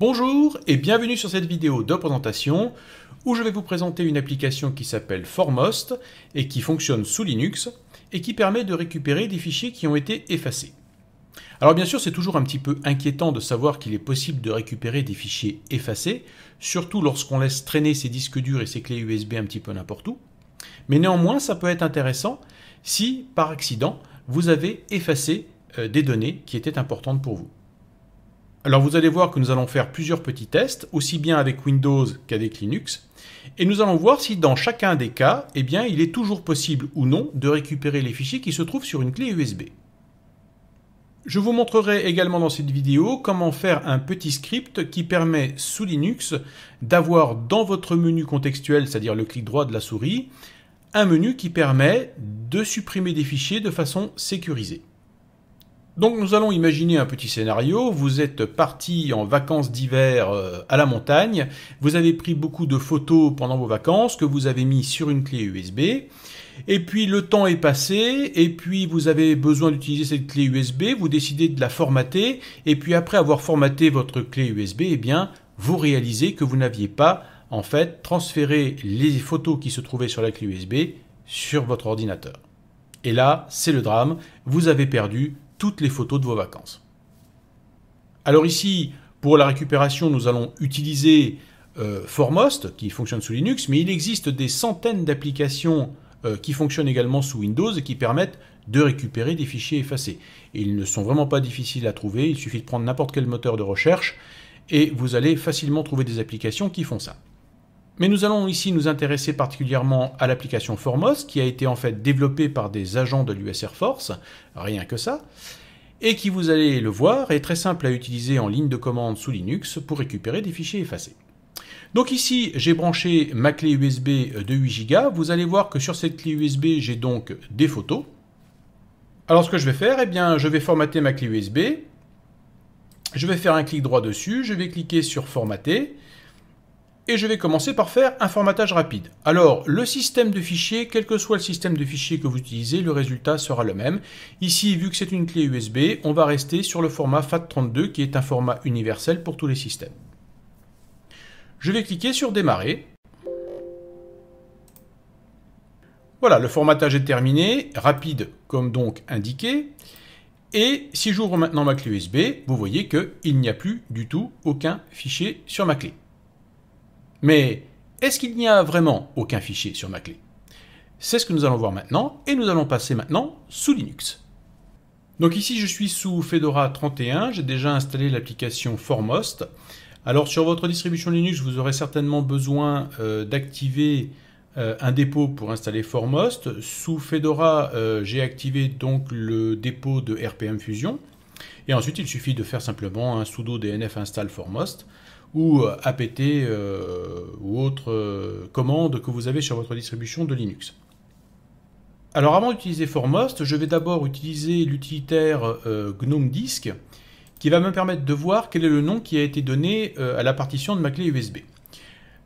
Bonjour et bienvenue sur cette vidéo de présentation où je vais vous présenter une application qui s'appelle Formost et qui fonctionne sous Linux et qui permet de récupérer des fichiers qui ont été effacés. Alors bien sûr, c'est toujours un petit peu inquiétant de savoir qu'il est possible de récupérer des fichiers effacés, surtout lorsqu'on laisse traîner ses disques durs et ses clés USB un petit peu n'importe où. Mais néanmoins, ça peut être intéressant si, par accident, vous avez effacé euh, des données qui étaient importantes pour vous. Alors vous allez voir que nous allons faire plusieurs petits tests, aussi bien avec Windows qu'avec Linux, et nous allons voir si dans chacun des cas, eh bien, il est toujours possible ou non de récupérer les fichiers qui se trouvent sur une clé USB. Je vous montrerai également dans cette vidéo comment faire un petit script qui permet sous Linux d'avoir dans votre menu contextuel, c'est-à-dire le clic droit de la souris, un menu qui permet de supprimer des fichiers de façon sécurisée. Donc nous allons imaginer un petit scénario, vous êtes parti en vacances d'hiver euh, à la montagne, vous avez pris beaucoup de photos pendant vos vacances que vous avez mis sur une clé USB, et puis le temps est passé, et puis vous avez besoin d'utiliser cette clé USB, vous décidez de la formater, et puis après avoir formaté votre clé USB, eh bien vous réalisez que vous n'aviez pas en fait transféré les photos qui se trouvaient sur la clé USB sur votre ordinateur. Et là, c'est le drame, vous avez perdu toutes les photos de vos vacances. Alors ici, pour la récupération, nous allons utiliser euh, Formost, qui fonctionne sous Linux, mais il existe des centaines d'applications euh, qui fonctionnent également sous Windows et qui permettent de récupérer des fichiers effacés. ils ne sont vraiment pas difficiles à trouver, il suffit de prendre n'importe quel moteur de recherche et vous allez facilement trouver des applications qui font ça. Mais nous allons ici nous intéresser particulièrement à l'application Formos, qui a été en fait développée par des agents de l'US Air Force, rien que ça, et qui, vous allez le voir, est très simple à utiliser en ligne de commande sous Linux pour récupérer des fichiers effacés. Donc ici, j'ai branché ma clé USB de 8 Go. Vous allez voir que sur cette clé USB, j'ai donc des photos. Alors ce que je vais faire, eh bien, je vais formater ma clé USB. Je vais faire un clic droit dessus, je vais cliquer sur formater et je vais commencer par faire un formatage rapide. Alors, le système de fichiers, quel que soit le système de fichiers que vous utilisez, le résultat sera le même. Ici, vu que c'est une clé USB, on va rester sur le format FAT32 qui est un format universel pour tous les systèmes. Je vais cliquer sur Démarrer. Voilà, le formatage est terminé, rapide comme donc indiqué. Et si j'ouvre maintenant ma clé USB, vous voyez qu'il n'y a plus du tout aucun fichier sur ma clé. Mais est-ce qu'il n'y a vraiment aucun fichier sur ma clé C'est ce que nous allons voir maintenant et nous allons passer maintenant sous Linux. Donc ici je suis sous Fedora 31, j'ai déjà installé l'application Formost. Alors sur votre distribution Linux, vous aurez certainement besoin euh, d'activer euh, un dépôt pour installer Formost. Sous Fedora, euh, j'ai activé donc le dépôt de RPM Fusion. Et ensuite, il suffit de faire simplement un sudo dnf install Formost ou euh, apt euh, ou autre euh, commande que vous avez sur votre distribution de Linux. Alors avant d'utiliser Formost, je vais d'abord utiliser l'utilitaire GNOME Disk qui va me permettre de voir quel est le nom qui a été donné à la partition de ma clé USB.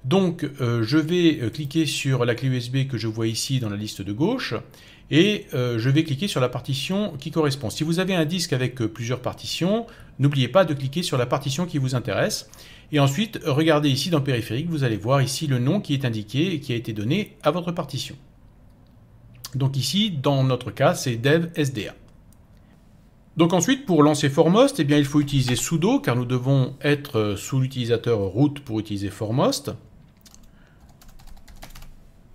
Donc je vais cliquer sur la clé USB que je vois ici dans la liste de gauche et je vais cliquer sur la partition qui correspond. Si vous avez un disque avec plusieurs partitions, n'oubliez pas de cliquer sur la partition qui vous intéresse. Et ensuite, regardez ici dans périphérique, vous allez voir ici le nom qui est indiqué et qui a été donné à votre partition. Donc ici, dans notre cas, c'est dev SDA. Donc ensuite, pour lancer Formost, eh bien, il faut utiliser sudo, car nous devons être euh, sous l'utilisateur root pour utiliser Formost.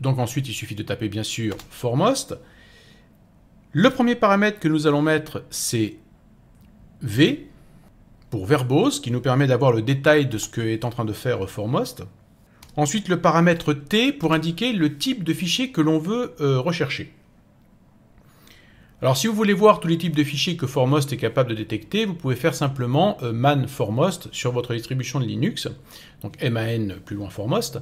Donc ensuite, il suffit de taper bien sûr Formost. Le premier paramètre que nous allons mettre, c'est V, pour verbose, qui nous permet d'avoir le détail de ce que est en train de faire euh, Formost. Ensuite, le paramètre T pour indiquer le type de fichier que l'on veut euh, rechercher. Alors si vous voulez voir tous les types de fichiers que Formost est capable de détecter, vous pouvez faire simplement euh, man formost sur votre distribution de Linux, donc man plus loin formost,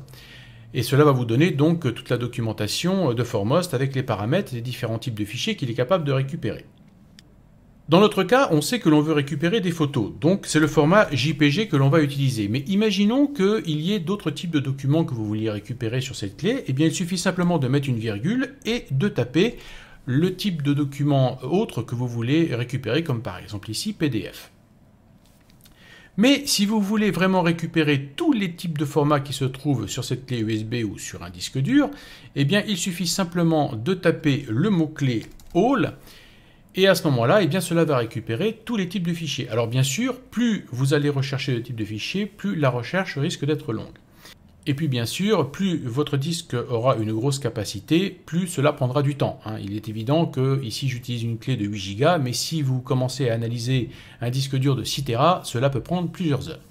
et cela va vous donner donc toute la documentation de Formost avec les paramètres des les différents types de fichiers qu'il est capable de récupérer. Dans notre cas, on sait que l'on veut récupérer des photos, donc c'est le format JPG que l'on va utiliser. Mais imaginons qu'il y ait d'autres types de documents que vous vouliez récupérer sur cette clé, Et eh bien il suffit simplement de mettre une virgule et de taper le type de document autre que vous voulez récupérer, comme par exemple ici PDF. Mais si vous voulez vraiment récupérer tous les types de formats qui se trouvent sur cette clé USB ou sur un disque dur, eh bien il suffit simplement de taper le mot-clé All et à ce moment-là, et eh bien, cela va récupérer tous les types de fichiers. Alors bien sûr, plus vous allez rechercher le type de fichier, plus la recherche risque d'être longue. Et puis bien sûr, plus votre disque aura une grosse capacité, plus cela prendra du temps. Hein. Il est évident que ici j'utilise une clé de 8 Go, mais si vous commencez à analyser un disque dur de 6 Tera, cela peut prendre plusieurs heures.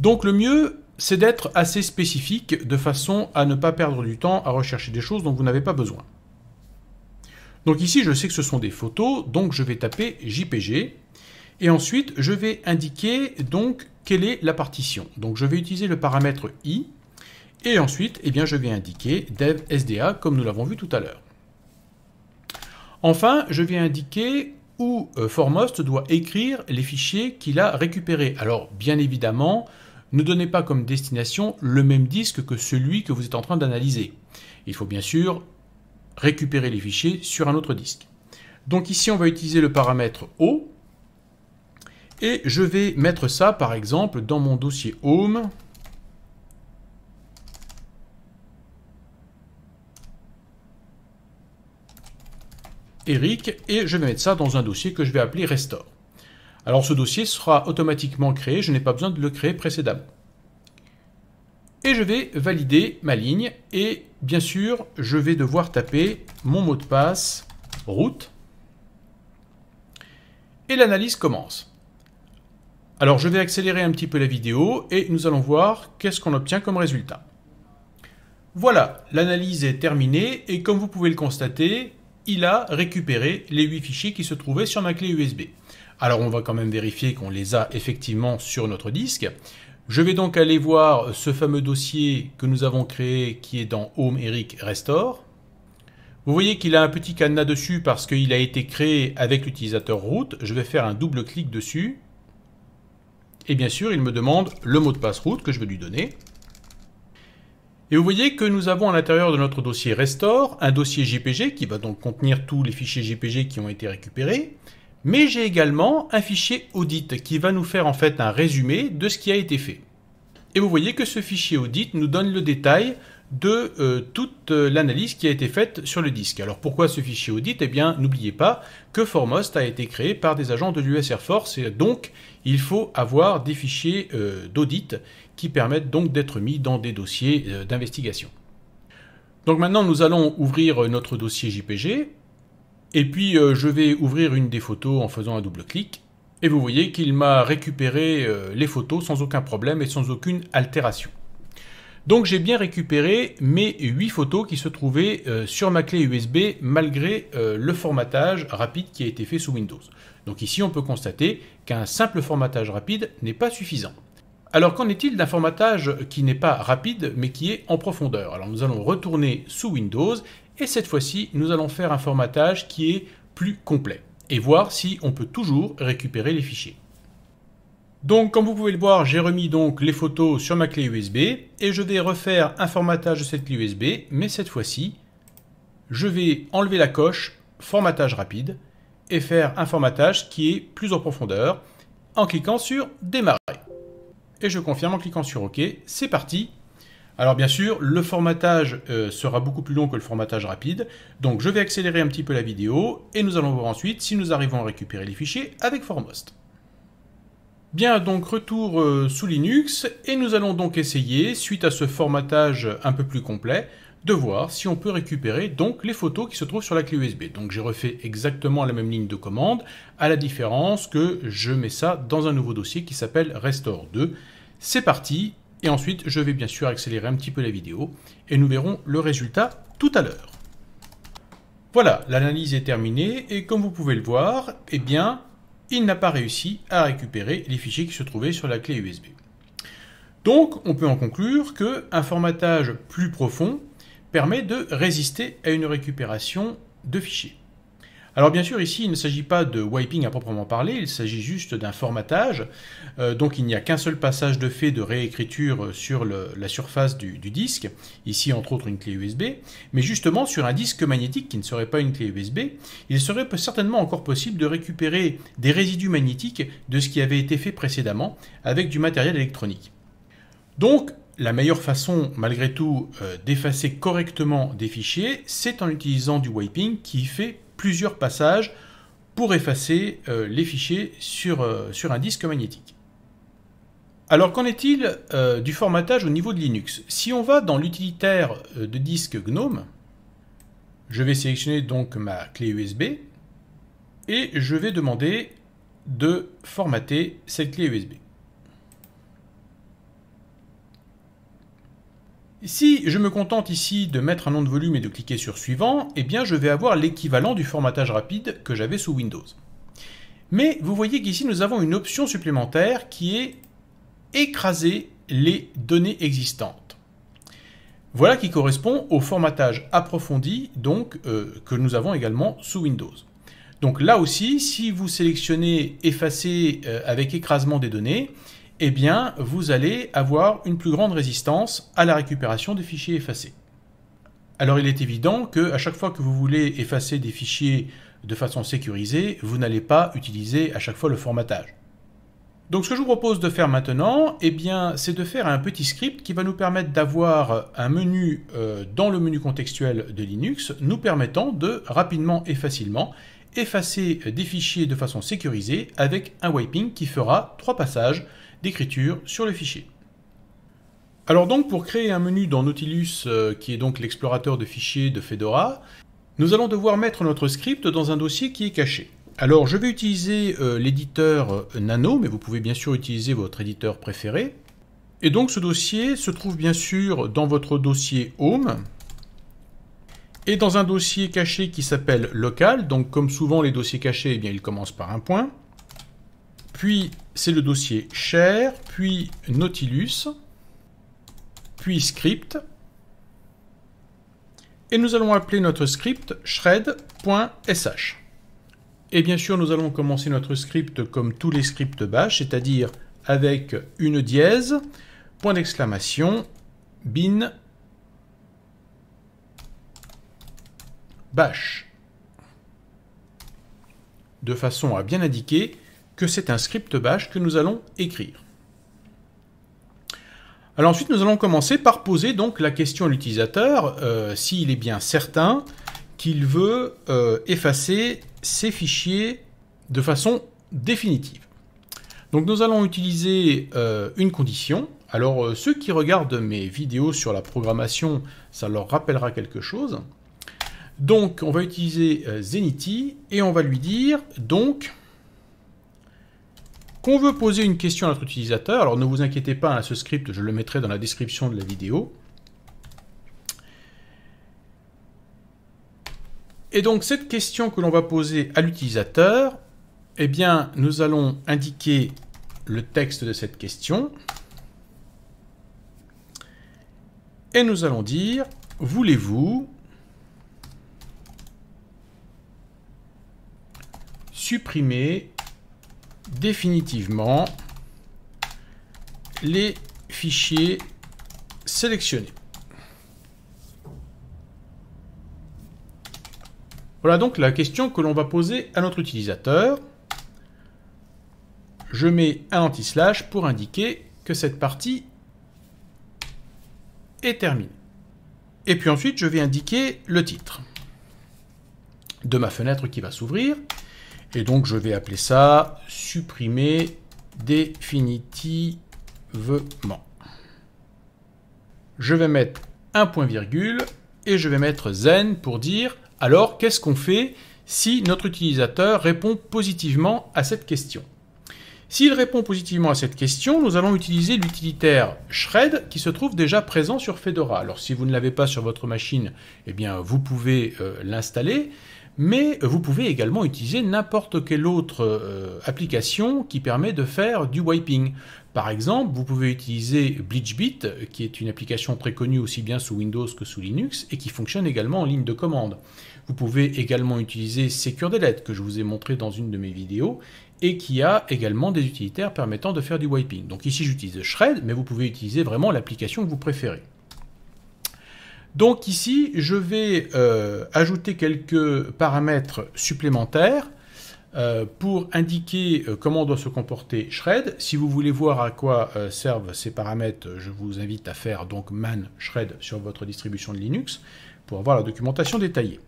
Donc le mieux, c'est d'être assez spécifique de façon à ne pas perdre du temps à rechercher des choses dont vous n'avez pas besoin. Donc ici, je sais que ce sont des photos, donc je vais taper JPG. Et ensuite, je vais indiquer donc quelle est la partition. Donc je vais utiliser le paramètre i. Et ensuite, eh bien, je vais indiquer dev SDA comme nous l'avons vu tout à l'heure. Enfin, je vais indiquer où euh, Formost doit écrire les fichiers qu'il a récupérés. Alors, bien évidemment, ne donnez pas comme destination le même disque que celui que vous êtes en train d'analyser. Il faut bien sûr récupérer les fichiers sur un autre disque. Donc ici, on va utiliser le paramètre O. Et je vais mettre ça, par exemple, dans mon dossier Home. Eric, et je vais mettre ça dans un dossier que je vais appeler Restore. Alors ce dossier sera automatiquement créé, je n'ai pas besoin de le créer précédemment. Et je vais valider ma ligne et bien sûr, je vais devoir taper mon mot de passe route. Et l'analyse commence. Alors je vais accélérer un petit peu la vidéo et nous allons voir qu'est-ce qu'on obtient comme résultat. Voilà, l'analyse est terminée et comme vous pouvez le constater, il a récupéré les 8 fichiers qui se trouvaient sur ma clé USB. Alors on va quand même vérifier qu'on les a effectivement sur notre disque. Je vais donc aller voir ce fameux dossier que nous avons créé qui est dans Home Eric Restore. Vous voyez qu'il a un petit cadenas dessus parce qu'il a été créé avec l'utilisateur root. Je vais faire un double clic dessus. Et bien sûr, il me demande le mot de passe root que je vais lui donner. Et vous voyez que nous avons à l'intérieur de notre dossier Restore un dossier GPG qui va donc contenir tous les fichiers GPG qui ont été récupérés mais j'ai également un fichier audit qui va nous faire en fait un résumé de ce qui a été fait. Et vous voyez que ce fichier audit nous donne le détail de euh, toute euh, l'analyse qui a été faite sur le disque. Alors pourquoi ce fichier audit Eh bien, n'oubliez pas que Formost a été créé par des agents de l'US Air Force et donc il faut avoir des fichiers euh, d'audit qui permettent donc d'être mis dans des dossiers d'investigation. Donc maintenant, nous allons ouvrir notre dossier JPG et puis euh, je vais ouvrir une des photos en faisant un double clic. Et vous voyez qu'il m'a récupéré euh, les photos sans aucun problème et sans aucune altération. Donc j'ai bien récupéré mes 8 photos qui se trouvaient euh, sur ma clé USB malgré le formatage rapide qui a été fait sous Windows. Donc ici on peut constater qu'un simple formatage rapide n'est pas suffisant. Alors qu'en est-il d'un formatage qui n'est pas rapide mais qui est en profondeur Alors nous allons retourner sous Windows et cette fois-ci, nous allons faire un formatage qui est plus complet et voir si on peut toujours récupérer les fichiers. Donc comme vous pouvez le voir, j'ai remis donc les photos sur ma clé USB et je vais refaire un formatage de cette clé USB, mais cette fois-ci, je vais enlever la coche formatage rapide et faire un formatage qui est plus en profondeur en cliquant sur démarrer. Et je confirme en cliquant sur OK, c'est parti, alors bien sûr, le formatage euh, sera beaucoup plus long que le formatage rapide, donc je vais accélérer un petit peu la vidéo et nous allons voir ensuite si nous arrivons à récupérer les fichiers avec Formost. Bien, donc retour euh, sous Linux et nous allons donc essayer, suite à ce formatage un peu plus complet, de voir si on peut récupérer donc les photos qui se trouvent sur la clé USB. Donc j'ai refait exactement la même ligne de commande, à la différence que je mets ça dans un nouveau dossier qui s'appelle Restore 2. C'est parti, et ensuite, je vais bien sûr accélérer un petit peu la vidéo et nous verrons le résultat tout à l'heure. Voilà, l'analyse est terminée et comme vous pouvez le voir, eh bien, il n'a pas réussi à récupérer les fichiers qui se trouvaient sur la clé USB. Donc, on peut en conclure qu'un formatage plus profond permet de résister à une récupération de fichiers. Alors bien sûr, ici, il ne s'agit pas de wiping à proprement parler, il s'agit juste d'un formatage. Euh, donc il n'y a qu'un seul passage de fait de réécriture sur la surface du, disque, ici entre autres une clé USB, mais justement sur un disque magnétique qui ne serait pas une clé USB, il serait certainement encore possible de récupérer des résidus magnétiques de ce qui avait été fait précédemment avec du matériel électronique. Donc, la meilleure façon, malgré tout, euh, d'effacer correctement des fichiers, c'est en utilisant du wiping qui fait plusieurs passages pour effacer euh, les fichiers sur, euh, sur, un disque magnétique. Alors qu'en est-il euh, du formatage au niveau de Linux Si on va dans l'utilitaire de disque GNOME, je vais sélectionner donc ma clé USB et je vais demander de formater cette clé USB. Si je me contente ici de mettre un nom de volume et de cliquer sur Suivant, eh bien je vais avoir l'équivalent du formatage rapide que j'avais sous Windows. Mais vous voyez qu'ici nous avons une option supplémentaire qui est Écraser les données existantes. Voilà qui correspond au formatage approfondi donc, euh, que nous avons également sous Windows. Donc là aussi, si vous sélectionnez Effacer euh, avec écrasement des données, eh bien, vous allez avoir une plus grande résistance à la récupération des fichiers effacés. Alors il est évident que à chaque fois que vous voulez effacer des fichiers de façon sécurisée, vous n'allez pas utiliser à chaque fois le formatage. Donc ce que je vous propose de faire maintenant, eh bien, c'est de faire un petit script qui va nous permettre d'avoir un menu euh, dans le menu contextuel de Linux, nous permettant de rapidement et facilement effacer des fichiers de façon sécurisée avec un wiping qui fera trois passages d'écriture sur le fichier. Alors donc pour créer un menu dans Nautilus, euh, qui est donc l'explorateur de fichiers de Fedora, nous allons devoir mettre notre script dans un dossier qui est caché. Alors je vais utiliser euh, l'éditeur Nano, mais vous pouvez bien sûr utiliser votre éditeur préféré. Et donc ce dossier se trouve bien sûr dans votre dossier Home, et dans un dossier caché qui s'appelle local. Donc comme souvent les dossiers cachés, eh bien, ils commencent par un point. Puis c'est le dossier share, puis Nautilus, puis script. Et nous allons appeler notre script shred.sh. Et bien sûr, nous allons commencer notre script comme tous les scripts bash, c'est-à-dire avec une dièse, point d'exclamation, bin bash. De façon à bien indiquer que c'est un script bash que nous allons écrire. Alors ensuite, nous allons commencer par poser donc la question à l'utilisateur euh, s'il est bien certain qu'il veut euh, effacer ces fichiers de façon définitive. Donc nous allons utiliser euh, une condition. Alors ceux qui regardent mes vidéos sur la programmation, ça leur rappellera quelque chose. Donc on va utiliser Zenity et on va lui dire donc qu'on veut poser une question à notre utilisateur, alors ne vous inquiétez pas, hein, ce script, je le mettrai dans la description de la vidéo. Et donc cette question que l'on va poser à l'utilisateur, eh bien nous allons indiquer le texte de cette question. Et nous allons dire, voulez-vous supprimer définitivement les fichiers sélectionnés. Voilà donc la question que l'on va poser à notre utilisateur. Je mets un anti-slash pour indiquer que cette partie est terminée. Et puis ensuite, je vais indiquer le titre de ma fenêtre qui va s'ouvrir. Et donc, je vais appeler ça supprimer définitivement. Je vais mettre un point virgule et je vais mettre zen pour dire alors qu'est-ce qu'on fait si notre utilisateur répond positivement à cette question. S'il répond positivement à cette question, nous allons utiliser l'utilitaire shred qui se trouve déjà présent sur Fedora. Alors si vous ne l'avez pas sur votre machine, eh bien vous pouvez euh, l'installer mais vous pouvez également utiliser n'importe quelle autre euh, application qui permet de faire du wiping. Par exemple, vous pouvez utiliser BleachBit, qui est une application très connue aussi bien sous Windows que sous Linux et qui fonctionne également en ligne de commande. Vous pouvez également utiliser SecureDelete, que je vous ai montré dans une de mes vidéos, et qui a également des utilitaires permettant de faire du wiping. Donc ici, j'utilise Shred, mais vous pouvez utiliser vraiment l'application que vous préférez. Donc ici, je vais euh, ajouter quelques paramètres supplémentaires euh, pour indiquer euh, comment doit se comporter Shred. Si vous voulez voir à quoi servent ces paramètres, je vous invite à faire donc man shred sur votre distribution de Linux pour avoir la documentation détaillée.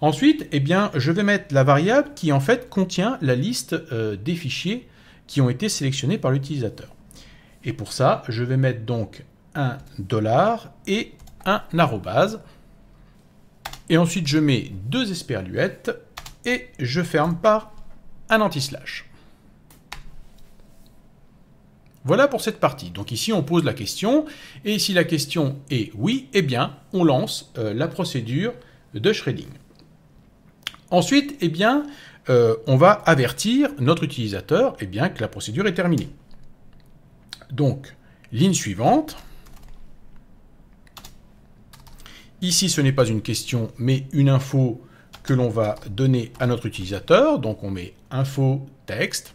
Ensuite, eh bien, je vais mettre la variable qui en fait contient la liste des fichiers qui ont été sélectionnés par l'utilisateur. Et pour ça, je vais mettre donc un dollar et un arrobase. Et ensuite, je mets deux esperluettes et je ferme par un anti-slash. Voilà pour cette partie. Donc ici, on pose la question, et si la question est oui, eh bien, on lance euh, la procédure de shredding. Ensuite, eh bien, euh, on va avertir notre utilisateur eh bien, que la procédure est terminée. Donc, ligne suivante, Ici, ce n'est pas une question, mais une info que l'on va donner à notre utilisateur. Donc on met info texte.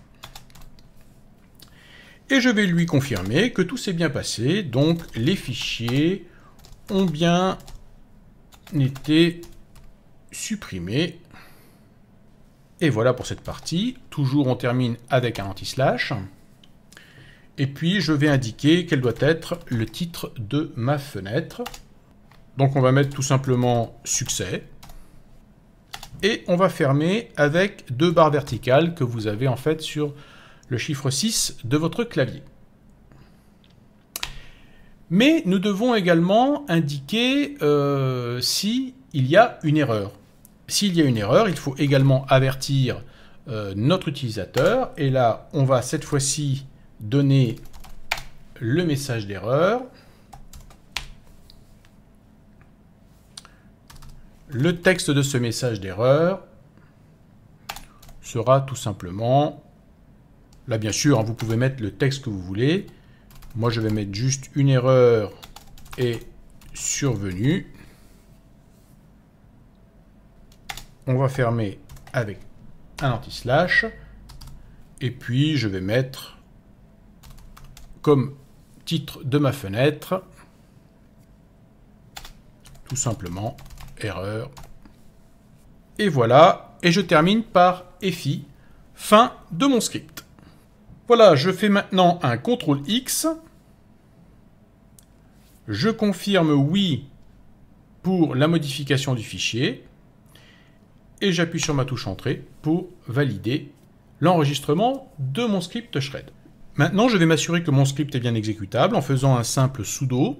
Et je vais lui confirmer que tout s'est bien passé. Donc les fichiers ont bien été supprimés. Et voilà pour cette partie. Toujours on termine avec un anti-slash. Et puis je vais indiquer quel doit être le titre de ma fenêtre. Donc on va mettre tout simplement succès. Et on va fermer avec deux barres verticales que vous avez en fait sur le chiffre 6 de votre clavier. Mais nous devons également indiquer euh, s'il y a une erreur. S'il y a une erreur, il faut également avertir euh, notre utilisateur. Et là, on va cette fois-ci donner le message d'erreur. Le texte de ce message d'erreur sera tout simplement... Là, bien sûr, hein, vous pouvez mettre le texte que vous voulez. Moi, je vais mettre juste une erreur est survenue. On va fermer avec un anti-slash. Et puis, je vais mettre comme titre de ma fenêtre, tout simplement, erreur. Et voilà, et je termine par EFI. Fin de mon script. Voilà, je fais maintenant un CTRL X. Je confirme oui pour la modification du fichier. Et j'appuie sur ma touche entrée pour valider l'enregistrement de mon script shred. Maintenant, je vais m'assurer que mon script est bien exécutable en faisant un simple sudo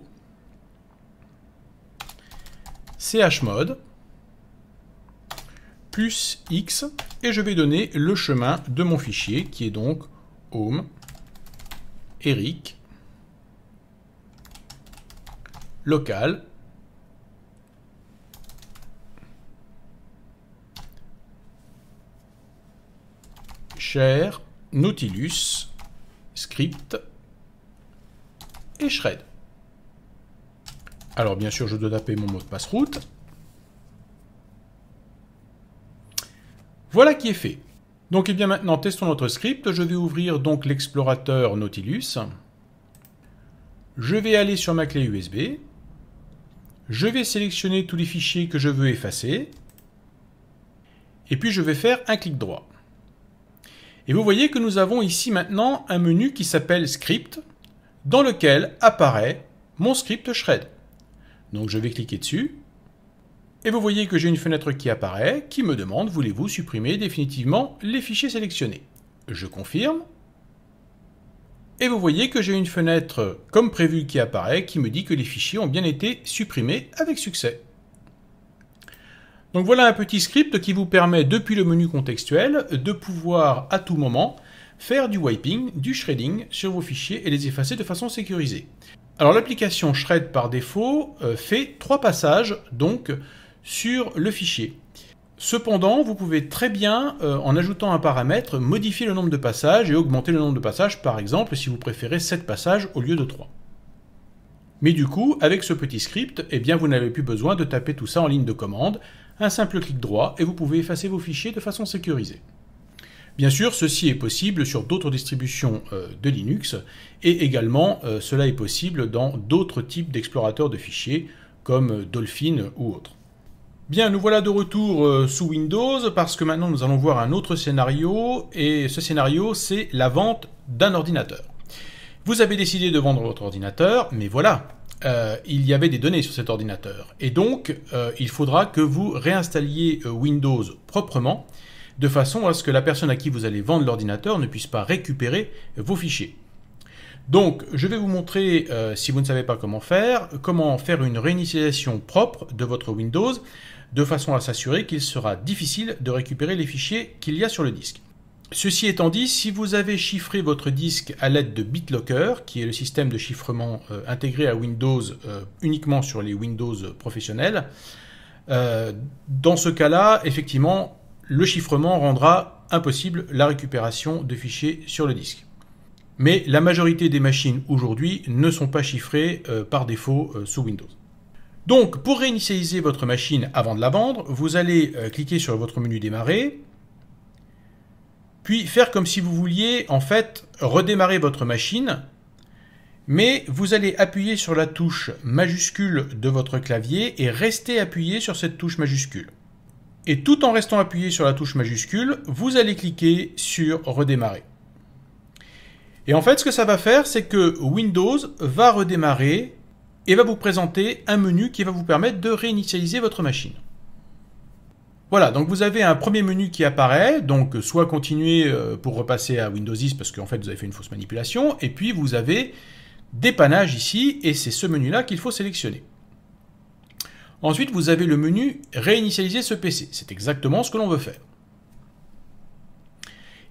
chmod plus x et je vais donner le chemin de mon fichier qui est donc home eric local share nautilus script et shred. Alors bien sûr, je dois taper mon mot de passe route. Voilà qui est fait. Donc et eh bien maintenant, testons notre script. Je vais ouvrir donc l'explorateur Nautilus. Je vais aller sur ma clé USB. Je vais sélectionner tous les fichiers que je veux effacer. Et puis je vais faire un clic droit. Et vous voyez que nous avons ici maintenant un menu qui s'appelle Script, dans lequel apparaît mon script Shred. Donc je vais cliquer dessus. Et vous voyez que j'ai une fenêtre qui apparaît qui me demande voulez-vous supprimer définitivement les fichiers sélectionnés. Je confirme. Et vous voyez que j'ai une fenêtre comme prévu qui apparaît qui me dit que les fichiers ont bien été supprimés avec succès. Donc voilà un petit script qui vous permet depuis le menu contextuel de pouvoir à tout moment faire du wiping, du shredding sur vos fichiers et les effacer de façon sécurisée. Alors l'application Shred par défaut euh, fait trois passages donc sur le fichier. Cependant, vous pouvez très bien, euh, en ajoutant un paramètre, modifier le nombre de passages et augmenter le nombre de passages, par exemple, si vous préférez 7 passages au lieu de 3. Mais du coup, avec ce petit script, eh bien, vous n'avez plus besoin de taper tout ça en ligne de commande. Un simple clic droit et vous pouvez effacer vos fichiers de façon sécurisée. Bien sûr, ceci est possible sur d'autres distributions euh, de Linux et également euh, cela est possible dans d'autres types d'explorateurs de fichiers comme euh, Dolphin ou autres. Bien, nous voilà de retour sous Windows parce que maintenant nous allons voir un autre scénario et ce scénario c'est la vente d'un ordinateur. Vous avez décidé de vendre votre ordinateur, mais voilà, il y avait des données sur cet ordinateur. Et donc, il faudra que vous réinstalliez Windows proprement de façon à ce que la personne à qui vous allez vendre l'ordinateur ne puisse pas récupérer vos fichiers. Donc, je vais vous montrer, euh, si vous ne savez pas comment faire, comment faire une réinitialisation propre de votre Windows, de façon à s'assurer qu'il sera difficile de récupérer les fichiers qu'il y a sur le disque. Ceci étant dit, si vous avez chiffré votre disque à l'aide de BitLocker, qui est le système de chiffrement euh, intégré à Windows euh, uniquement sur les Windows professionnels, dans ce cas-là, effectivement, le chiffrement rendra impossible la récupération de fichiers sur le disque. Mais la majorité des machines aujourd'hui ne sont pas chiffrées euh, par défaut euh, sous Windows. Donc pour réinitialiser votre machine avant de la vendre, vous allez euh, cliquer sur votre menu démarrer, puis faire comme si vous vouliez en fait redémarrer votre machine, mais vous allez appuyer sur la touche majuscule de votre clavier et rester appuyé sur cette touche majuscule et tout en restant appuyé sur la touche majuscule, vous allez cliquer sur redémarrer. Et en fait, ce que ça va faire, c'est que Windows va redémarrer et va vous présenter un menu qui va vous permettre de réinitialiser votre machine. Voilà, donc vous avez un premier menu qui apparaît, donc soit continuer euh, pour repasser à Windows 10 parce qu'en fait vous avez fait une fausse manipulation, et puis vous avez dépannage ici, et c'est ce menu-là qu'il faut sélectionner. Ensuite, vous avez le menu Réinitialiser ce PC. C'est exactement ce que l'on veut faire.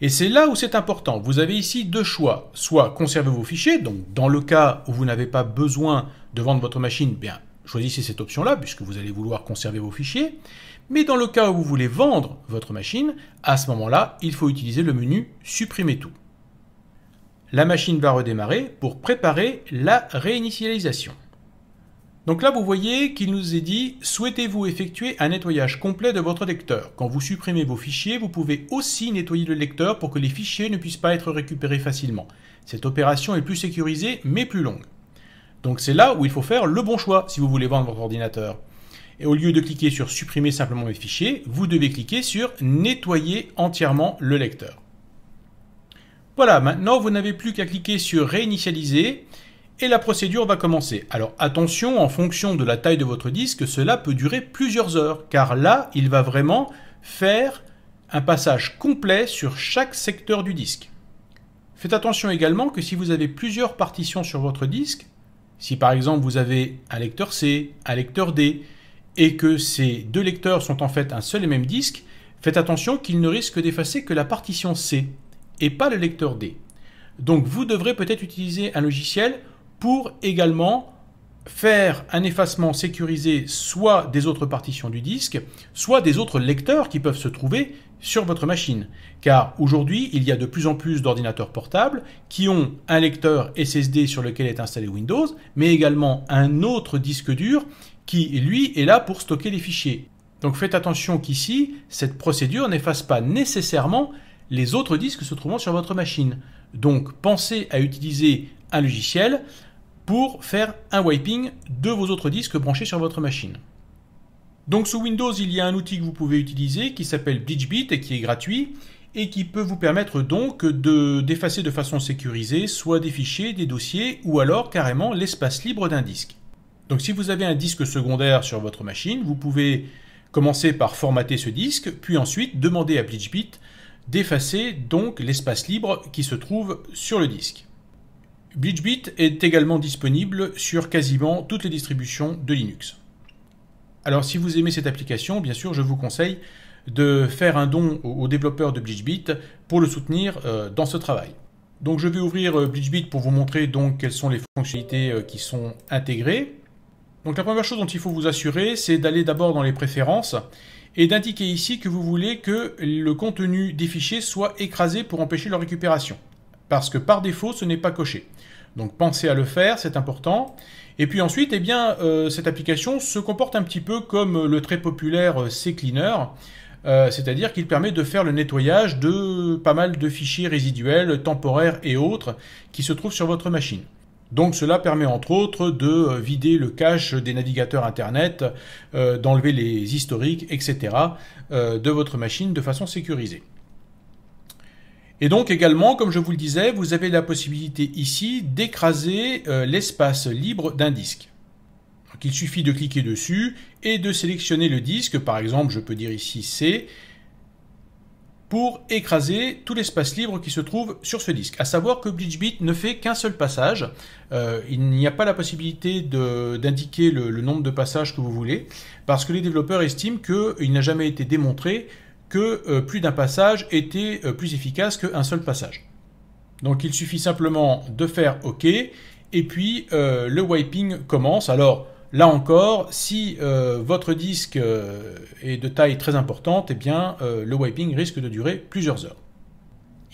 Et c'est là où c'est important. Vous avez ici deux choix. Soit conserver vos fichiers, donc dans le cas où vous n'avez pas besoin de vendre votre machine, eh bien choisissez cette option-là puisque vous allez vouloir conserver vos fichiers. Mais dans le cas où vous voulez vendre votre machine, à ce moment-là, il faut utiliser le menu Supprimer tout. La machine va redémarrer pour préparer la réinitialisation. Donc là, vous voyez qu'il nous est dit « Souhaitez-vous effectuer un nettoyage complet de votre lecteur ?» Quand vous supprimez vos fichiers, vous pouvez aussi nettoyer le lecteur pour que les fichiers ne puissent pas être récupérés facilement. Cette opération est plus sécurisée, mais plus longue. Donc c'est là où il faut faire le bon choix si vous voulez vendre votre ordinateur. Et au lieu de cliquer sur « Supprimer simplement les fichiers », vous devez cliquer sur « Nettoyer entièrement le lecteur ». Voilà, maintenant vous n'avez plus qu'à cliquer sur « Réinitialiser » et la procédure va commencer. Alors attention, en fonction de la taille de votre disque, cela peut durer plusieurs heures, car là, il va vraiment faire un passage complet sur chaque secteur du disque. Faites attention également que si vous avez plusieurs partitions sur votre disque, si par exemple vous avez un lecteur C, un lecteur D, et que ces deux lecteurs sont en fait un seul et même disque, faites attention qu'il ne risque d'effacer que la partition C et pas le lecteur D. Donc vous devrez peut-être utiliser un logiciel pour également faire un effacement sécurisé soit des autres partitions du disque, soit des autres lecteurs qui peuvent se trouver sur votre machine. Car aujourd'hui, il y a de plus en plus d'ordinateurs portables qui ont un lecteur SSD sur lequel est installé Windows, mais également un autre disque dur qui, lui, est là pour stocker les fichiers. Donc faites attention qu'ici, cette procédure n'efface pas nécessairement les autres disques se trouvant sur votre machine. Donc pensez à utiliser un logiciel pour faire un wiping de vos autres disques branchés sur votre machine. Donc sous Windows, il y a un outil que vous pouvez utiliser qui s'appelle BleachBit et qui est gratuit et qui peut vous permettre donc d'effacer de, de façon sécurisée soit des fichiers, des dossiers ou alors carrément l'espace libre d'un disque. Donc si vous avez un disque secondaire sur votre machine, vous pouvez commencer par formater ce disque, puis ensuite demander à BleachBit d'effacer donc l'espace libre qui se trouve sur le disque. Bleachbit est également disponible sur quasiment toutes les distributions de Linux. Alors si vous aimez cette application, bien sûr, je vous conseille de faire un don aux développeurs de Bleachbit pour le soutenir euh, dans ce travail. Donc je vais ouvrir euh, Bleachbit pour vous montrer donc quelles sont les fonctionnalités euh, qui sont intégrées. Donc la première chose dont il faut vous assurer, c'est d'aller d'abord dans les préférences et d'indiquer ici que vous voulez que le contenu des fichiers soit écrasé pour empêcher leur récupération. Parce que par défaut, ce n'est pas coché. Donc pensez à le faire, c'est important. Et puis ensuite, eh bien, euh, cette application se comporte un petit peu comme le très populaire euh, CCleaner, euh, c'est-à-dire qu'il permet de faire le nettoyage de pas mal de fichiers résiduels, temporaires et autres qui se trouvent sur votre machine. Donc cela permet entre autres de euh, vider le cache des navigateurs Internet, d'enlever les historiques, etc. de votre machine de façon sécurisée. Et donc également, comme je vous le disais, vous avez la possibilité ici d'écraser euh, l'espace libre d'un disque. il suffit de cliquer dessus et de sélectionner le disque, par exemple je peux dire ici C, pour écraser tout l'espace libre qui se trouve sur ce disque. À savoir que BleachBit ne fait qu'un seul passage, euh, il n'y a pas la possibilité d'indiquer le nombre de passages que vous voulez, parce que les développeurs estiment qu'il n'a jamais été démontré que euh, plus d'un passage était euh, plus efficace qu'un seul passage. Donc il suffit simplement de faire OK, et puis euh, le wiping commence. Alors là encore, si votre disque est de taille très importante, eh bien le wiping risque de durer plusieurs heures.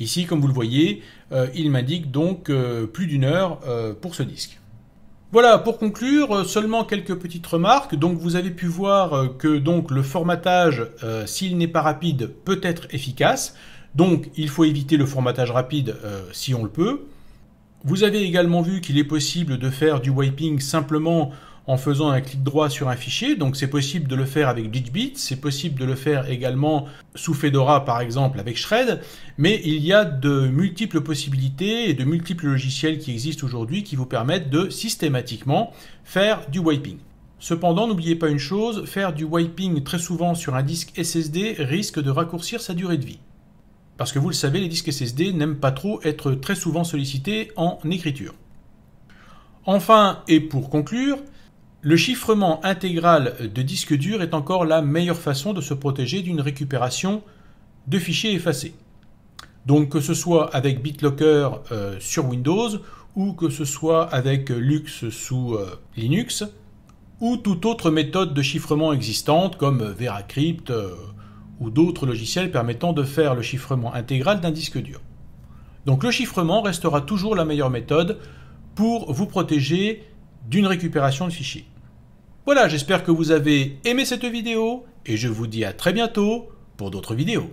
Ici, comme vous le voyez, il m'indique donc plus d'une heure pour ce disque. Voilà, pour conclure, euh, seulement quelques petites remarques. Donc vous avez pu voir euh, que donc le formatage, euh, s'il n'est pas rapide, peut être efficace. Donc il faut éviter le formatage rapide si on le peut. Vous avez également vu qu'il est possible de faire du wiping simplement en faisant un clic droit sur un fichier. Donc c'est possible de le faire avec Gitbit, c'est possible de le faire également sous Fedora par exemple avec Shred, mais il y a de multiples possibilités et de multiples logiciels qui existent aujourd'hui qui vous permettent de systématiquement faire du wiping. Cependant, n'oubliez pas une chose, faire du wiping très souvent sur un disque SSD risque de raccourcir sa durée de vie. Parce que vous le savez, les disques SSD n'aiment pas trop être très souvent sollicités en écriture. Enfin, et pour conclure, le chiffrement intégral de disque dur est encore la meilleure façon de se protéger d'une récupération de fichiers effacés. Donc que ce soit avec BitLocker euh, sur Windows ou que ce soit avec Lux sous euh, Linux ou toute autre méthode de chiffrement existante comme euh, Veracrypt ou d'autres logiciels permettant de faire le chiffrement intégral d'un disque dur. Donc le chiffrement restera toujours la meilleure méthode pour vous protéger d'une récupération de fichiers. Voilà, j'espère que vous avez aimé cette vidéo et je vous dis à très bientôt pour d'autres vidéos.